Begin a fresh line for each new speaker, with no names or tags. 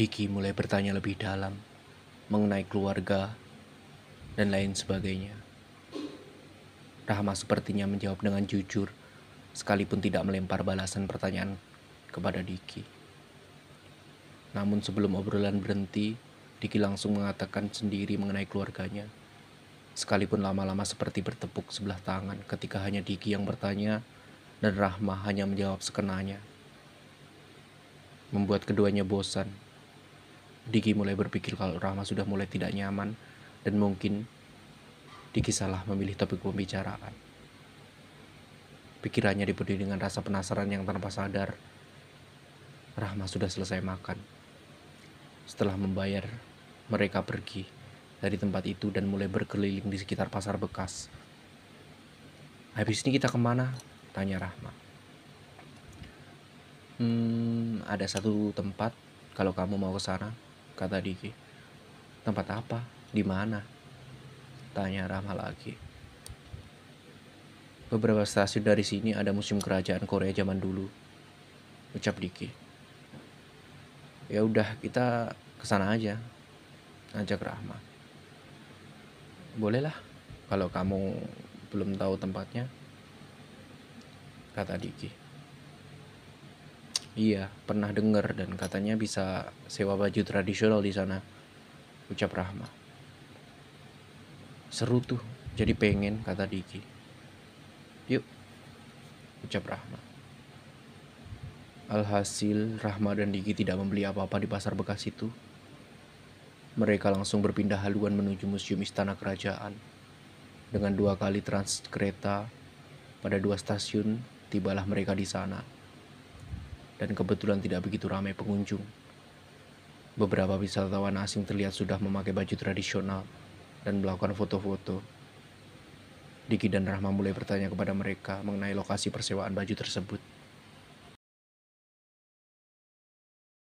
Diki mulai bertanya lebih dalam mengenai keluarga dan lain sebagainya. Rahma sepertinya menjawab dengan jujur, sekalipun tidak melempar balasan pertanyaan kepada Diki. Namun sebelum obrolan berhenti, Diki langsung mengatakan sendiri mengenai keluarganya. Sekalipun lama-lama seperti bertepuk sebelah tangan ketika hanya Diki yang bertanya dan Rahma hanya menjawab sekenanya. Membuat keduanya bosan Diki mulai berpikir kalau Rahma sudah mulai tidak nyaman dan mungkin Diki salah memilih topik pembicaraan. Pikirannya dipenuhi dengan rasa penasaran yang tanpa sadar. Rahma sudah selesai makan. Setelah membayar, mereka pergi dari tempat itu dan mulai berkeliling di sekitar pasar bekas. Habis ini kita kemana? Tanya Rahma. Hmm, ada satu tempat kalau kamu mau ke sana kata Diki. Tempat apa? Di mana? Tanya Rama lagi. Beberapa stasiun dari sini ada musim kerajaan Korea zaman dulu. Ucap Diki. Ya udah, kita kesana aja. Ajak Rahma. Bolehlah, kalau kamu belum tahu tempatnya. Kata Diki. Iya, pernah dengar dan katanya bisa sewa baju tradisional di sana. Ucap Rahma. Seru tuh, jadi pengen kata Diki. Yuk, ucap Rahma. Alhasil, Rahma dan Diki tidak membeli apa-apa di pasar bekas itu. Mereka langsung berpindah haluan menuju Museum Istana Kerajaan. Dengan dua kali trans kereta, pada dua stasiun, tibalah mereka di sana dan kebetulan tidak begitu ramai pengunjung. Beberapa wisatawan asing terlihat sudah memakai baju tradisional dan melakukan foto-foto. Diki dan Rahma mulai bertanya kepada mereka mengenai lokasi persewaan baju tersebut.